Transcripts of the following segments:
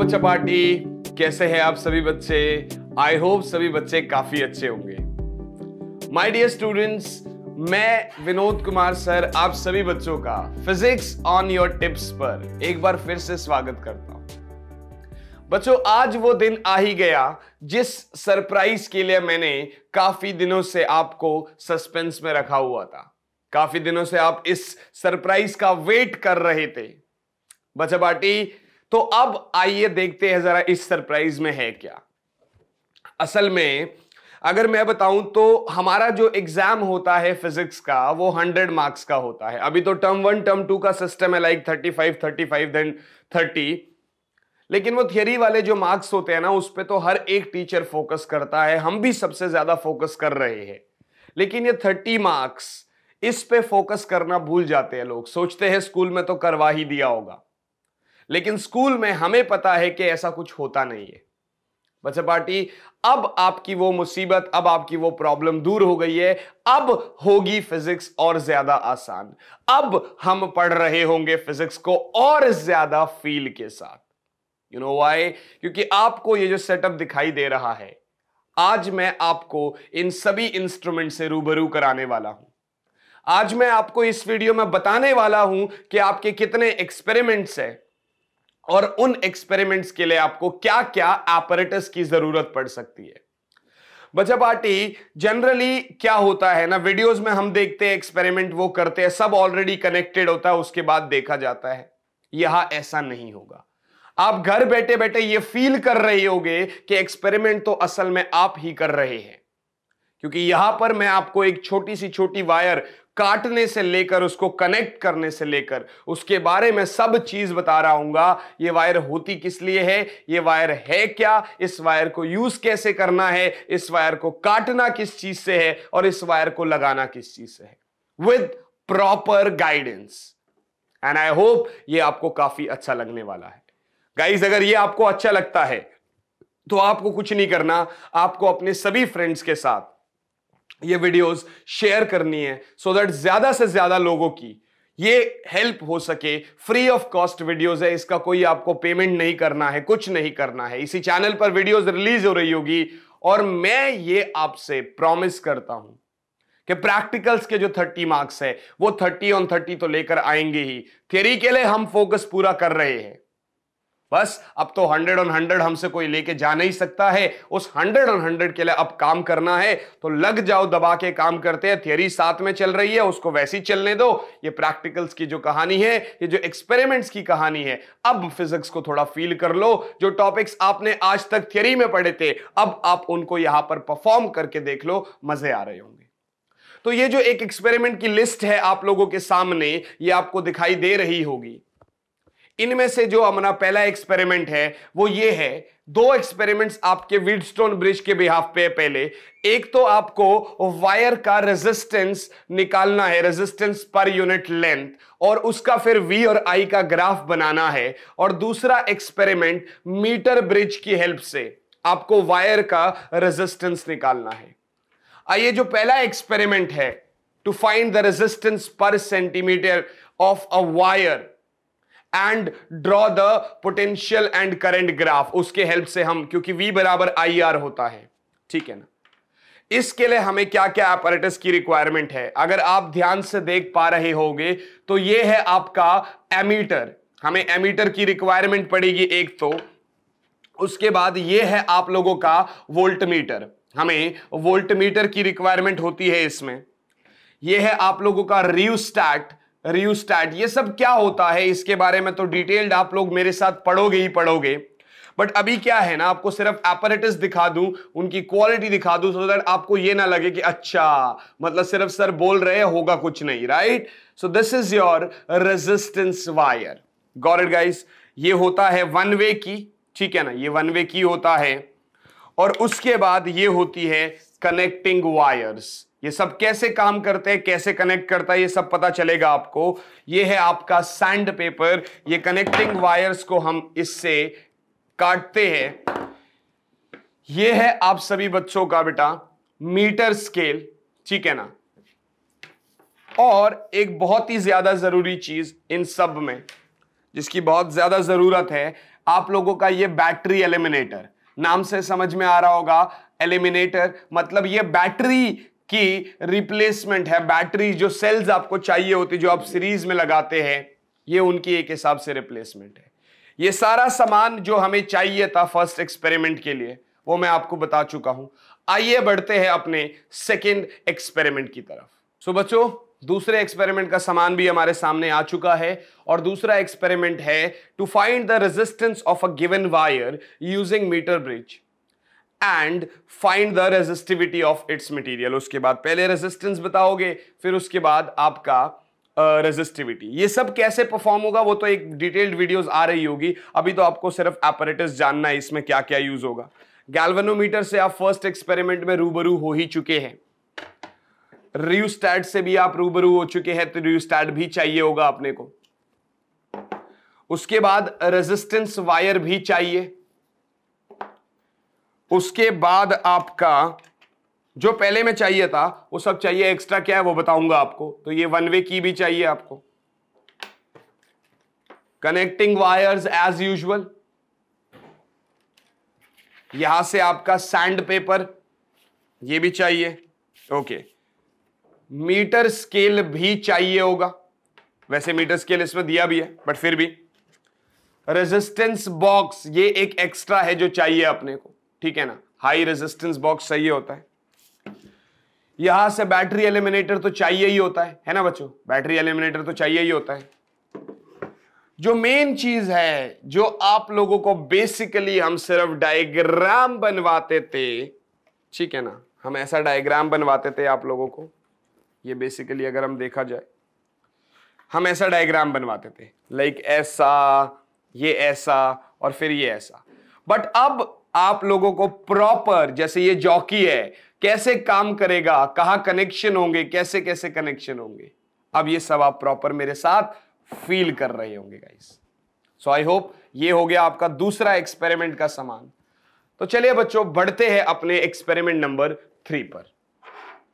बच्चा पार्टी कैसे हैं आप सभी बच्चे आई होप सभी बच्चे काफी अच्छे होंगे माय डियर स्टूडेंट्स मैं विनोद कुमार सर आप सभी बच्चों का फिजिक्स ऑन योर टिप्स पर एक बार फिर से स्वागत करता हूं बच्चों आज वो दिन आ ही गया जिस सरप्राइज के लिए मैंने काफी दिनों से आपको सस्पेंस में रखा हुआ था काफी दिनों से आप इस सरप्राइज का वेट कर रहे थे बच्चा पार्टी तो अब आइए देखते हैं जरा इस सरप्राइज में है क्या असल में अगर मैं बताऊं तो हमारा जो एग्जाम होता है फिजिक्स का वो हंड्रेड मार्क्स का होता है अभी तो टर्म वन टर्म टू का सिस्टम है like thirty five thirty five then thirty लेकिन वो थियरी वाले जो मार्क्स होते हैं ना उस पर तो हर एक टीचर फोकस करता है हम भी सबसे ज्यादा फोकस कर रहे हैं लेकिन ये थर्टी मार्क्स इस पे फोकस करना भूल जाते हैं लोग सोचते हैं स्कूल में तो करवा ही दिया होगा लेकिन स्कूल में हमें पता है कि ऐसा कुछ होता नहीं है बच्चे पार्टी अब आपकी वो मुसीबत अब आपकी वो प्रॉब्लम दूर हो गई है अब होगी फिजिक्स और ज्यादा आसान अब हम पढ़ रहे होंगे फिजिक्स को और ज्यादा फील के साथ यू नो वाई क्योंकि आपको ये जो सेटअप दिखाई दे रहा है आज मैं आपको इन सभी इंस्ट्रूमेंट से रूबरू कराने वाला हूं आज मैं आपको इस वीडियो में बताने वाला हूं कि आपके कितने एक्सपेरिमेंट्स हैं और उन एक्सपेरिमेंट्स के लिए आपको क्या क्या एपरेटस की जरूरत पड़ सकती है बच्चा पार्टी जनरली क्या होता है ना वीडियोस में हम देखते हैं एक्सपेरिमेंट वो करते हैं सब ऑलरेडी कनेक्टेड होता है उसके बाद देखा जाता है यहां ऐसा नहीं होगा आप घर बैठे बैठे ये फील कर रहे होगे कि एक्सपेरिमेंट तो असल में आप ही कर रहे हैं क्योंकि यहां पर मैं आपको एक छोटी सी छोटी वायर काटने से लेकर उसको कनेक्ट करने से लेकर उसके बारे में सब चीज बता रहा हूं ये वायर होती किस लिए है ये वायर है क्या इस वायर को यूज कैसे करना है इस वायर को काटना किस चीज से है और इस वायर को लगाना किस चीज से है with proper guidance and I hope ये आपको काफी अच्छा लगने वाला है गाइज अगर ये आपको अच्छा लगता है तो आपको कुछ नहीं करना आपको अपने सभी फ्रेंड्स के साथ ये वीडियोस शेयर करनी है सो so दैट ज्यादा से ज्यादा लोगों की ये हेल्प हो सके फ्री ऑफ कॉस्ट वीडियोस है इसका कोई आपको पेमेंट नहीं करना है कुछ नहीं करना है इसी चैनल पर वीडियोस रिलीज हो रही होगी और मैं ये आपसे प्रॉमिस करता हूं कि प्रैक्टिकल्स के जो थर्टी मार्क्स है वो थर्टी ऑन थर्टी तो लेकर आएंगे ही थियरी के लिए हम फोकस पूरा कर रहे हैं बस अब तो हंड्रेड ऑन हंड्रेड हमसे कोई लेके जा नहीं सकता है उस हंड्रेड ऑन हंड्रेड के लिए अब काम करना है तो लग जाओ दबा के काम करते हैं थियरी साथ में चल रही है उसको वैसी चलने दो ये प्रैक्टिकल्स की जो कहानी है ये जो एक्सपेरिमेंट्स की कहानी है अब फिजिक्स को थोड़ा फील कर लो जो टॉपिक्स आपने आज तक थियरी में पढ़े थे अब आप उनको यहां पर परफॉर्म करके देख लो मजे आ रहे होंगे तो ये जो एक एक्सपेरिमेंट की लिस्ट है आप लोगों के सामने ये आपको दिखाई दे रही होगी इनमें से जो हमारा पहला एक्सपेरिमेंट है वो ये है दो एक्सपेरिमेंट्स आपके वीडस्टोन ब्रिज के बिहाफ पे है पहले एक तो आपको वायर का रेजिस्टेंस निकालना है रेजिस्टेंस पर यूनिट लेंथ और उसका फिर वी और आई का ग्राफ बनाना है और दूसरा एक्सपेरिमेंट मीटर ब्रिज की हेल्प से आपको वायर का रेजिस्टेंस निकालना है आइए जो पहला एक्सपेरिमेंट है to find the resistance per centimetre of a wire and draw the potential and current graph उसके हेल्प से हम क्योंकि वी बराबर आई आर होता है ठीक है ना इसके लिए हमें क्या क्या एपरेटस की रिक्वायरमेंट है अगर आप ध्यान से देख पा रहे होंगे तो ये है आपका एमीटर हमें एमीटर की रिक्वायरमेंट पड़ेगी एक तो उसके बाद ये है आप लोगों का वोल्ट मीटर हमें वोल्ट मीटर की रिक्वायरमेंट होती है इसमें यह है आप लोगों का रिव रियोस्टैट ये सब क्या होता है इसके बारे में तो डिटेल्ड आप लोग मेरे साथ पढ़ोगे ही पढ़ोगे बट अभी क्या है ना आपको सिर्फ एपरेटिस दिखा दूं उनकी क्वालिटी दिखा दूं सो दैट आपको ये ना लगे कि अच्छा मतलब सिर्फ सर बोल रहे होगा कुछ नहीं right so this is your resistance wire got it guys ये होता है वन वे की ठीक है ना ये वन वे की होता है और उसके बाद ये होती है कनेक्टिंग वायर्स ये सब कैसे काम करते हैं कैसे कनेक्ट करता है ये सब पता चलेगा आपको ये है आपका सैंड पेपर ये कनेक्टिंग वायर्स को हम इससे काटते हैं ये है आप सभी बच्चों का बेटा मीटर स्केल ठीक है ना और एक बहुत ही ज्यादा जरूरी चीज इन सब में जिसकी बहुत ज्यादा जरूरत है आप लोगों का ये बैटरी एलिमिनेटर नाम से समझ में आ रहा होगा एलिमिनेटर मतलब ये बैटरी की रिप्लेसमेंट है बैटरी जो सेल्स आपको चाहिए होती जो आप सीरीज में लगाते हैं ये उनकी एक हिसाब से रिप्लेसमेंट है ये सारा सामान जो हमें चाहिए था फर्स्ट एक्सपेरिमेंट के लिए वो मैं आपको बता चुका हूं आइए बढ़ते हैं अपने सेकेंड एक्सपेरिमेंट की तरफ सो बच्चों दूसरे एक्सपेरिमेंट का सामान भी हमारे सामने आ चुका है और दूसरा एक्सपेरिमेंट है to find the resistance of a given wire using metre bridge and find the resistivity of its material उसके बाद पहले रेजिस्टेंस बताओगे फिर उसके बाद आपका रेजिस्टिविटी uh, ये सब कैसे परफॉर्म होगा वो तो एक डिटेल्ड वीडियोस आ रही होगी अभी तो आपको सिर्फ एपरेटिस जानना है इसमें क्या क्या यूज होगा गैल्वेनोमीटर से आप फर्स्ट एक्सपेरिमेंट में रूबरू हो ही चुके हैं रियोस्टैट से भी आप रूबरू हो चुके हैं तो रियोस्टैट भी चाहिए होगा अपने को उसके बाद रेजिस्टेंस वायर भी चाहिए उसके बाद आपका जो पहले में चाहिए था वो सब चाहिए एक्स्ट्रा क्या है वो बताऊंगा आपको तो ये वन वे की भी चाहिए आपको कनेक्टिंग वायर्स एज यूजल यहां से आपका सैंड पेपर ये भी चाहिए ओके मीटर स्केल भी चाहिए होगा वैसे मीटर स्केल इसमें दिया भी है बट फिर भी रेजिस्टेंस बॉक्स ये एक एक्स्ट्रा है जो चाहिए अपने को ठीक है ना हाई रेजिस्टेंस बॉक्स सही होता है यहां से बैटरी एलिमिनेटर तो चाहिए ही होता है है ना बच्चों बैटरी एलिमिनेटर तो चाहिए ही होता है जो मेन चीज है जो आप लोगों को बेसिकली हम सिर्फ डायग्राम बनवाते थे ठीक है ना हम ऐसा डायग्राम बनवाते थे आप लोगों को ये बेसिकली अगर हम देखा जाए हम ऐसा डायग्राम बनवाते थे लाइक ऐसा ये ऐसा और फिर ये ऐसा बट अब आप लोगों को प्रॉपर जैसे ये जॉकी है कैसे काम करेगा कहां कनेक्शन होंगे कैसे कैसे कनेक्शन होंगे अब ये सब आप प्रॉपर मेरे साथ फील कर रहे होंगे गाइस सो आई होप ये हो गया आपका दूसरा एक्सपेरिमेंट का सामान तो चलिए बच्चों बढ़ते हैं अपने एक्सपेरिमेंट नंबर थ्री पर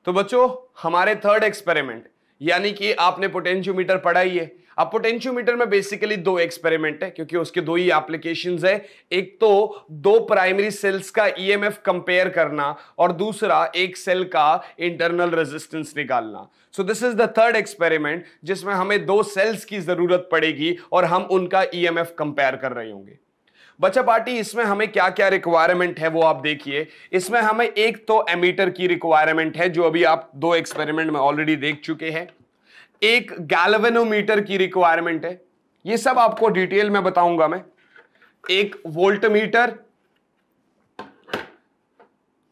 तो बच्चों हमारे थर्ड एक्सपेरिमेंट यानी कि आपने पोटेंशियोमीटर पढ़ा ही है अब पोटेंशियोमीटर में बेसिकली दो एक्सपेरिमेंट है क्योंकि उसके दो ही एप्लीकेशन है एक तो दो प्राइमरी सेल्स का ईएमएफ e कंपेयर करना और दूसरा एक सेल का इंटरनल रेजिस्टेंस निकालना so this is the third experiment जिसमें हमें दो सेल्स की जरूरत पड़ेगी और हम उनका ईएमएफ e कंपेयर कर रहे होंगे बच्चा पार्टी इसमें हमें क्या क्या रिक्वायरमेंट है वो आप देखिए इसमें हमें एक तो एमीटर की रिक्वायरमेंट है जो अभी आप दो एक्सपेरिमेंट में ऑलरेडी देख चुके हैं एक गैलवेनोमीटर की रिक्वायरमेंट है ये सब आपको डिटेल में बताऊंगा मैं एक वोल्टमीटर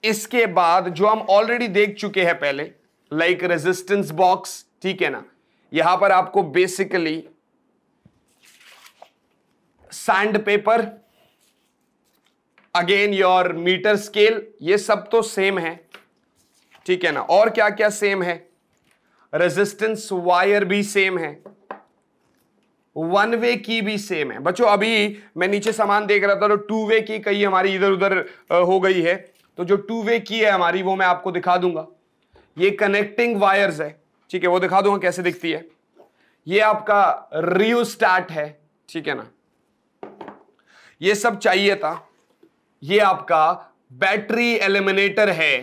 इसके बाद जो हम ऑलरेडी देख चुके हैं पहले लाइक रेजिस्टेंस बॉक्स ठीक है ना यहां पर आपको basically sandpaper again your metre scale ये सब तो सेम है ठीक है ना और क्या क्या सेम है रेजिस्टेंस वायर भी सेम है वन वे की भी सेम है बच्चों अभी मैं नीचे सामान देख रहा था तो टू वे की कई हमारी इधर उधर हो गई है तो जो टू वे की है हमारी वो मैं आपको दिखा दूंगा ये कनेक्टिंग वायर्स है ठीक है वो दिखा दूंगा कैसे दिखती है ये आपका रियो स्टार्ट है ठीक है ना ये सब चाहिए था ये आपका बैटरी एलिमिनेटर है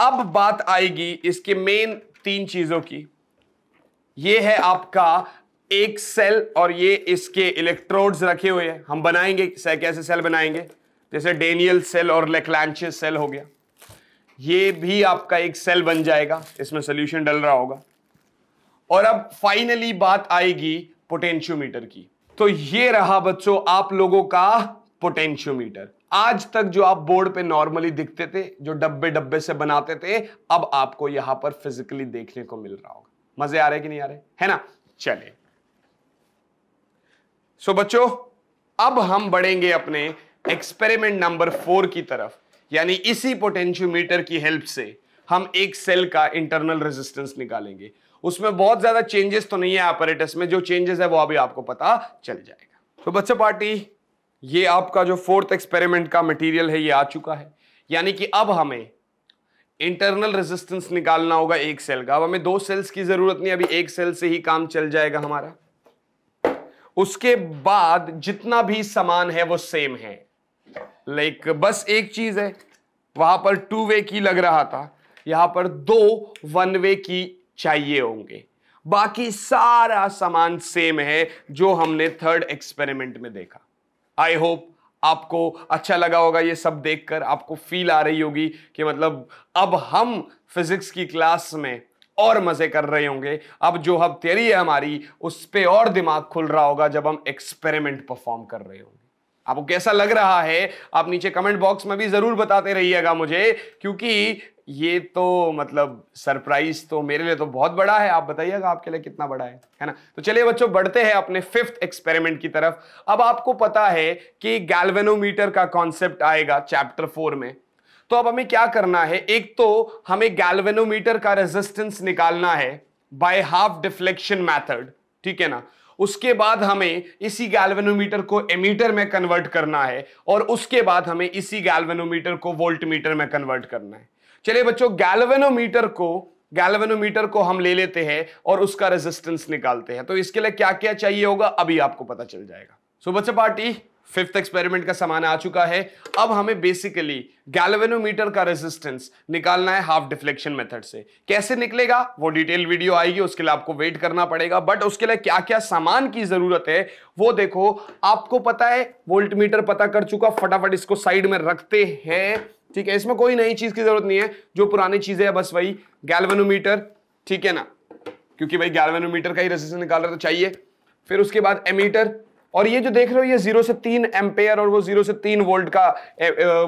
अब बात आएगी इसके मेन तीन चीजों की ये है आपका एक सेल और ये इसके इलेक्ट्रोड्स रखे हुए हैं हम बनाएंगे कैसे सेल बनाएंगे जैसे डेनियल सेल और लेक्लांचे सेल हो गया ये भी आपका एक सेल बन जाएगा इसमें सोल्यूशन डल रहा होगा और अब फाइनली बात आएगी पोटेंशियोमीटर की तो ये रहा बच्चों आप लोगों का पोटेंशियोमीटर आज तक जो आप बोर्ड पे नॉर्मली दिखते थे जो डब्बे डब्बे से बनाते थे अब आपको यहां पर फिजिकली देखने को मिल रहा होगा मजे आ रहे कि नहीं आ रहे है ना चले सो बच्चों अब हम बढ़ेंगे अपने एक्सपेरिमेंट नंबर फोर की तरफ यानी इसी पोटेंशियोमीटर की हेल्प से हम एक सेल का इंटरनल रेजिस्टेंस निकालेंगे उसमें बहुत ज्यादा चेंजेस तो नहीं है ऑपरेटस में जो चेंजेस है वो अभी आपको पता चल जाएगा तो बच्चों पार्टी ये आपका जो फोर्थ एक्सपेरिमेंट का मटेरियल है ये आ चुका है यानी कि अब हमें इंटरनल रेजिस्टेंस निकालना होगा एक सेल का अब हमें दो सेल्स की जरूरत नहीं अभी एक सेल से ही काम चल जाएगा हमारा उसके बाद जितना भी सामान है वो सेम है लाइक बस एक चीज है वहां पर टू वे की लग रहा था यहां पर दो वन वे की चाहिए होंगे बाकी सारा सामान सेम है जो हमने थर्ड एक्सपेरिमेंट में देखा आई होप आपको अच्छा लगा होगा ये सब देखकर आपको फील आ रही होगी कि मतलब अब हम फिजिक्स की क्लास में और मज़े कर रहे होंगे अब जो हब तेरी है हमारी उस पर और दिमाग खुल रहा होगा जब हम एक्सपेरिमेंट परफॉर्म कर रहे होंगे आपको कैसा लग रहा है आप नीचे कमेंट बॉक्स में भी जरूर बताते रहिएगा मुझे क्योंकि ये तो मतलब सरप्राइज तो मेरे लिए तो बहुत बड़ा है आप बताइएगा आपके लिए कितना बड़ा है है ना तो चलिए बच्चों बढ़ते हैं अपने फिफ्थ एक्सपेरिमेंट की तरफ अब आपको पता है कि गैल्वेनोमीटर का कॉन्सेप्ट आएगा चैप्टर फोर में तो अब हमें क्या करना है एक तो हमें गैल्वेनोमीटर का रेजिस्टेंस निकालना है बाय हाफ डिफ्लेक्शन मैथड ठीक है ना उसके बाद हमें इसी गैल्वेनोमीटर को एमीटर में कन्वर्ट करना है और उसके बाद हमें इसी गैल्वेनोमीटर को वोल्ट मीटर में कन्वर्ट करना है चलिए बच्चों गैल्वेनोमीटर को गैल्वेनोमीटर को हम ले लेते हैं और उसका रेजिस्टेंस निकालते हैं तो इसके लिए क्या क्या चाहिए होगा अभी आपको पता चल जाएगा सुबह से पार्टी फिफ्थ एक्सपेरिमेंट का सामान आ चुका है अब हमें बेसिकली गैल्वेनोमीटर का रेजिस्टेंस निकालना है हाफ डिफ्लेक्शन मेथड से कैसे निकलेगा वो डिटेल वीडियो आएगी उसके लिए आपको वेट करना पड़ेगा बट उसके लिए क्या क्या सामान की जरूरत है वो देखो आपको पता है वोल्टमीटर पता कर चुका फटाफट इसको साइड में रखते हैं ठीक है इसमें कोई नई चीज की जरूरत नहीं है जो पुरानी चीजें है बस वही गैलवेनोमीटर ठीक है ना क्योंकि भाई गैलवेनोमीटर का ही रेजिस्टेंस निकाल निकालना तो चाहिए फिर उसके बाद एमीटर और ये जो देख रहे हो ये जीरो से तीन एम्पेयर और वो जीरो से तीन वोल्ट का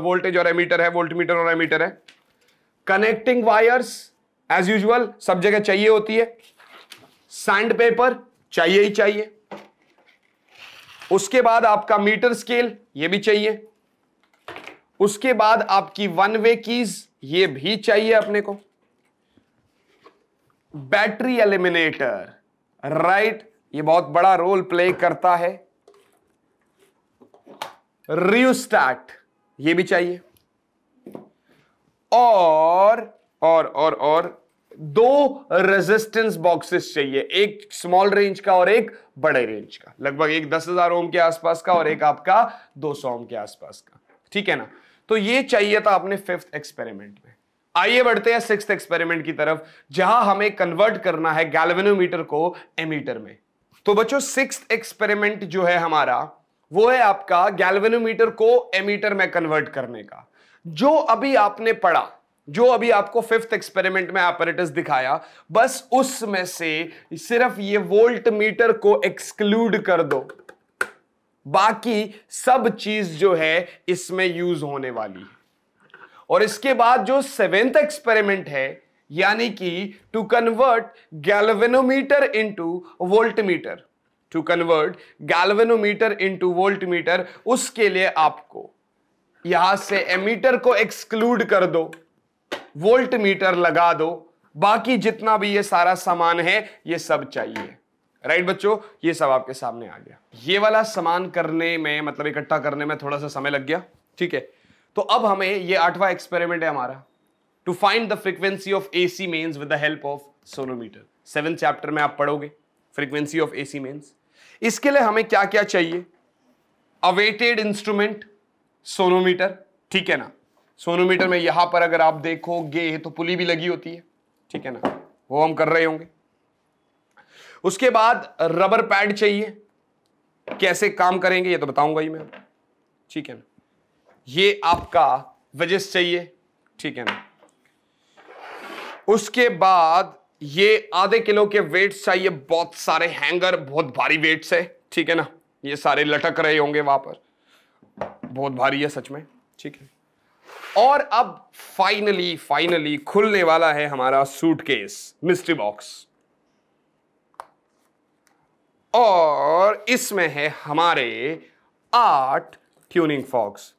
वोल्टेज और एमीटर है वोल्ट मीटर और एमीटर है कनेक्टिंग वायर्स एज यूजल सब जगह चाहिए होती है सैंड पेपर चाहिए ही चाहिए उसके बाद आपका मीटर स्केल ये भी चाहिए उसके बाद आपकी वन वे कीज ये भी चाहिए अपने को बैटरी एलिमिनेटर राइट ये बहुत बड़ा रोल प्ले करता है रियोस्टैट ये भी चाहिए और और और और दो रेजिस्टेंस बॉक्सेस चाहिए एक स्मॉल रेंज का और एक बड़े रेंज का लगभग एक दस हजार ओम के आसपास का और एक आपका दो सौ ओम के आसपास का ठीक है ना तो ये चाहिए था अपने फिफ्थ एक्सपेरिमेंट में आइए बढ़ते हैं सिक्स एक्सपेरिमेंट की तरफ जहां हमें कन्वर्ट करना है गैल्वेनोमीटर को एमीटर में तो बच्चों सिक्स एक्सपेरिमेंट जो है हमारा वो है आपका गैल्वेनोमीटर को एमीटर में कन्वर्ट करने का जो अभी आपने पढ़ा जो अभी आपको फिफ्थ एक्सपेरिमेंट में ऑपरेटर्स दिखाया बस उसमें से सिर्फ ये वोल्ट मीटर को एक्सक्लूड कर दो बाकी सब चीज जो है इसमें यूज होने वाली है और इसके बाद जो सेवेंथ एक्सपेरिमेंट है यानी कि to convert galvanometer into voltmeter to convert galvanometer into voltmeter उसके लिए आपको यहां से एमीटर को एक्सक्लूड कर दो वोल्ट मीटर लगा दो बाकी जितना भी ये सारा सामान है ये सब चाहिए राइट बच्चों ये सब आपके सामने आ गया ये वाला सामान करने में मतलब इकट्ठा करने में थोड़ा सा समय लग गया ठीक है तो अब हमें ये आठवां एक्सपेरिमेंट है हमारा to find the frequency of A C mains with the help of sonometer seven chapter में आप पढ़ोगे frequency of A C mains इसके लिए हमें क्या क्या चाहिए अवेटेड इंस्ट्रूमेंट सोनोमीटर ठीक है ना सोनोमीटर में यहां पर अगर आप देखोगे तो पुली भी लगी होती है ठीक है ना वो हम कर रहे होंगे उसके बाद रबर पैड चाहिए कैसे काम करेंगे ये तो बताऊंगा ही मैं ठीक है ना ये आपका वजस चाहिए ठीक है ना उसके बाद ये आधे किलो के वेट्स चाहिए बहुत सारे हैंगर बहुत भारी वेट्स है ठीक है ना ये सारे लटक रहे होंगे वहां पर बहुत भारी है सच में ठीक है और अब फाइनली फाइनली खुलने वाला है हमारा सूटकेस मिस्ट्री बॉक्स और इसमें है हमारे आठ ट्यूनिंग फॉक्स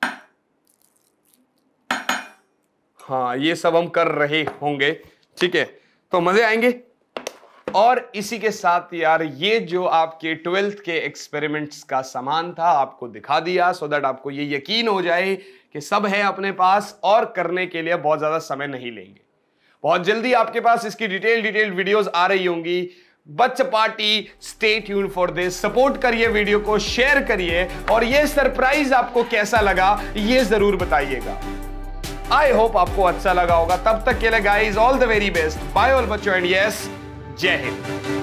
हाँ ये सब हम कर रहे होंगे ठीक है तो मजे आएंगे और इसी के साथ यार ये जो आपके ट्वेल्थ के एक्सपेरिमेंट्स का सामान था आपको दिखा दिया सो so दैट आपको ये यकीन हो जाए कि सब है अपने पास और करने के लिए बहुत ज़्यादा समय नहीं लेंगे बहुत जल्दी आपके पास इसकी डिटेल डिटेल वीडियोस आ रही होंगी बच party stay tune for this support करिए वीडियो को शेयर करिए और ये सरप्राइज आपको कैसा लगा ये जरूर बताइएगा आई होप आपको अच्छा लगा होगा तब तक के लिए guys all the very best bye all बच्चों एंड यस जय हिंद